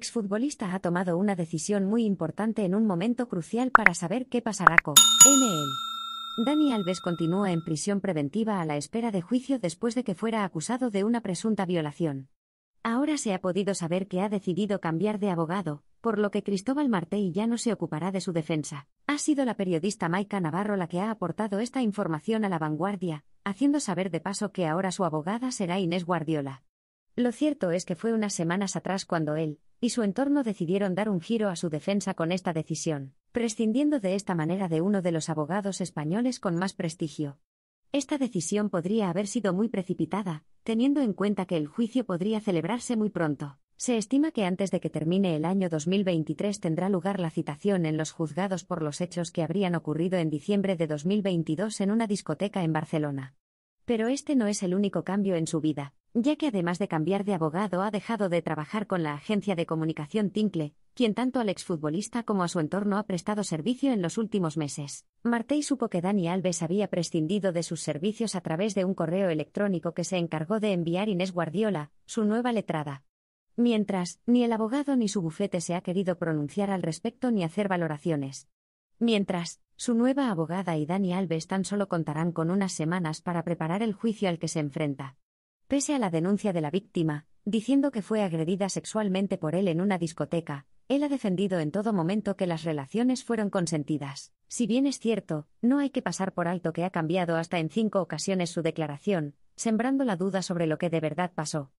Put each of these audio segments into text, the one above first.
exfutbolista ha tomado una decisión muy importante en un momento crucial para saber qué pasará con NL. Dani Alves continúa en prisión preventiva a la espera de juicio después de que fuera acusado de una presunta violación. Ahora se ha podido saber que ha decidido cambiar de abogado, por lo que Cristóbal Marte ya no se ocupará de su defensa. Ha sido la periodista Maika Navarro la que ha aportado esta información a la vanguardia, haciendo saber de paso que ahora su abogada será Inés Guardiola. Lo cierto es que fue unas semanas atrás cuando él, y su entorno decidieron dar un giro a su defensa con esta decisión, prescindiendo de esta manera de uno de los abogados españoles con más prestigio. Esta decisión podría haber sido muy precipitada, teniendo en cuenta que el juicio podría celebrarse muy pronto. Se estima que antes de que termine el año 2023 tendrá lugar la citación en los juzgados por los hechos que habrían ocurrido en diciembre de 2022 en una discoteca en Barcelona. Pero este no es el único cambio en su vida ya que además de cambiar de abogado ha dejado de trabajar con la agencia de comunicación Tinkle, quien tanto al exfutbolista como a su entorno ha prestado servicio en los últimos meses. Martey supo que Dani Alves había prescindido de sus servicios a través de un correo electrónico que se encargó de enviar Inés Guardiola, su nueva letrada. Mientras, ni el abogado ni su bufete se ha querido pronunciar al respecto ni hacer valoraciones. Mientras, su nueva abogada y Dani Alves tan solo contarán con unas semanas para preparar el juicio al que se enfrenta. Pese a la denuncia de la víctima, diciendo que fue agredida sexualmente por él en una discoteca, él ha defendido en todo momento que las relaciones fueron consentidas. Si bien es cierto, no hay que pasar por alto que ha cambiado hasta en cinco ocasiones su declaración, sembrando la duda sobre lo que de verdad pasó.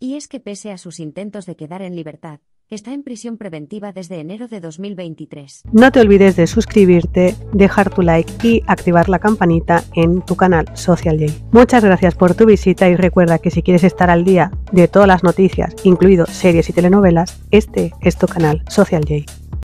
Y es que pese a sus intentos de quedar en libertad, está en prisión preventiva desde enero de 2023. No te olvides de suscribirte, dejar tu like y activar la campanita en tu canal Social Jay Muchas gracias por tu visita y recuerda que si quieres estar al día de todas las noticias, incluido series y telenovelas, este es tu canal Social J.